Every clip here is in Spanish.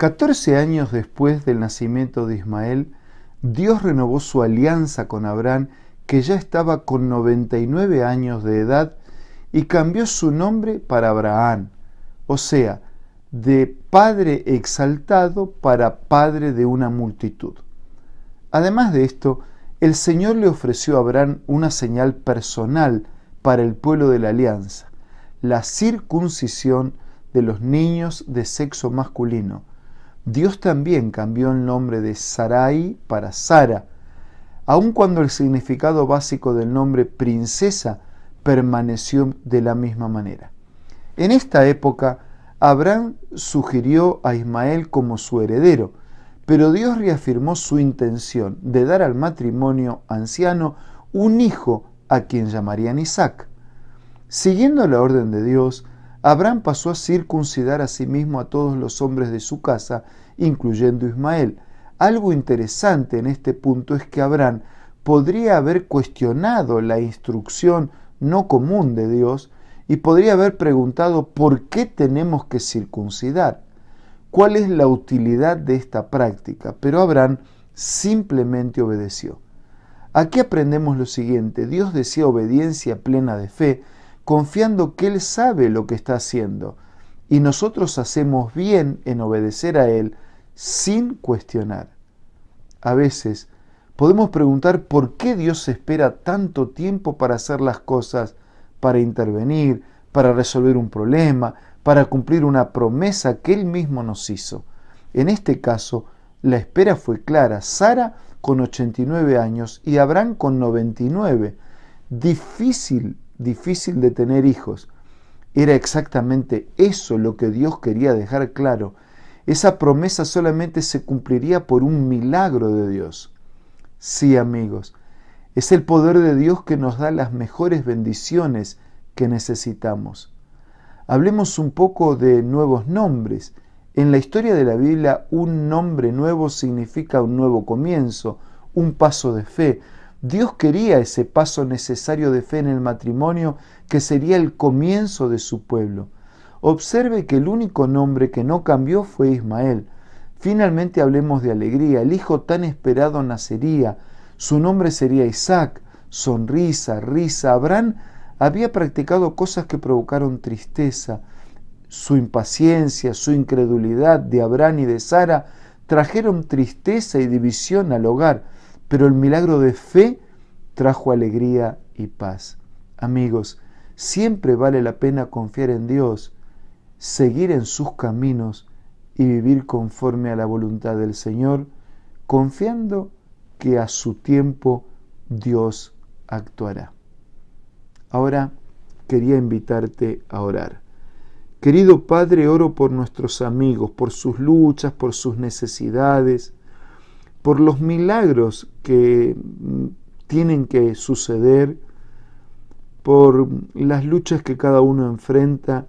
Catorce años después del nacimiento de Ismael, Dios renovó su alianza con Abraham, que ya estaba con 99 años de edad, y cambió su nombre para Abraham, o sea, de Padre exaltado para Padre de una multitud. Además de esto, el Señor le ofreció a Abraham una señal personal para el pueblo de la alianza, la circuncisión de los niños de sexo masculino, Dios también cambió el nombre de Sarai para Sara, aun cuando el significado básico del nombre princesa permaneció de la misma manera. En esta época, Abraham sugirió a Ismael como su heredero, pero Dios reafirmó su intención de dar al matrimonio anciano un hijo a quien llamarían Isaac. Siguiendo la orden de Dios, Abraham pasó a circuncidar a sí mismo a todos los hombres de su casa, incluyendo Ismael. Algo interesante en este punto es que Abraham podría haber cuestionado la instrucción no común de Dios y podría haber preguntado por qué tenemos que circuncidar, cuál es la utilidad de esta práctica, pero Abraham simplemente obedeció. Aquí aprendemos lo siguiente, Dios decía obediencia plena de fe, confiando que Él sabe lo que está haciendo y nosotros hacemos bien en obedecer a Él sin cuestionar. A veces podemos preguntar por qué Dios espera tanto tiempo para hacer las cosas, para intervenir, para resolver un problema, para cumplir una promesa que Él mismo nos hizo. En este caso, la espera fue clara. Sara con 89 años y Abraham con 99. Difícil difícil de tener hijos. Era exactamente eso lo que Dios quería dejar claro. Esa promesa solamente se cumpliría por un milagro de Dios. Sí, amigos, es el poder de Dios que nos da las mejores bendiciones que necesitamos. Hablemos un poco de nuevos nombres. En la historia de la Biblia, un nombre nuevo significa un nuevo comienzo, un paso de fe, Dios quería ese paso necesario de fe en el matrimonio que sería el comienzo de su pueblo. Observe que el único nombre que no cambió fue Ismael. Finalmente hablemos de alegría. El hijo tan esperado nacería. Su nombre sería Isaac. Sonrisa, risa. Abraham había practicado cosas que provocaron tristeza. Su impaciencia, su incredulidad de Abraham y de Sara trajeron tristeza y división al hogar pero el milagro de fe trajo alegría y paz. Amigos, siempre vale la pena confiar en Dios, seguir en sus caminos y vivir conforme a la voluntad del Señor, confiando que a su tiempo Dios actuará. Ahora quería invitarte a orar. Querido Padre, oro por nuestros amigos, por sus luchas, por sus necesidades, por los milagros que mm, tienen que suceder, por las luchas que cada uno enfrenta,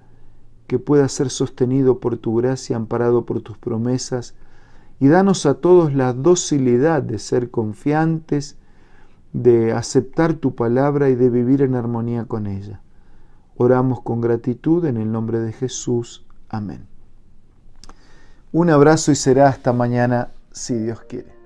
que pueda ser sostenido por tu gracia, amparado por tus promesas, y danos a todos la docilidad de ser confiantes, de aceptar tu palabra y de vivir en armonía con ella. Oramos con gratitud en el nombre de Jesús. Amén. Un abrazo y será hasta mañana si Dios quiere.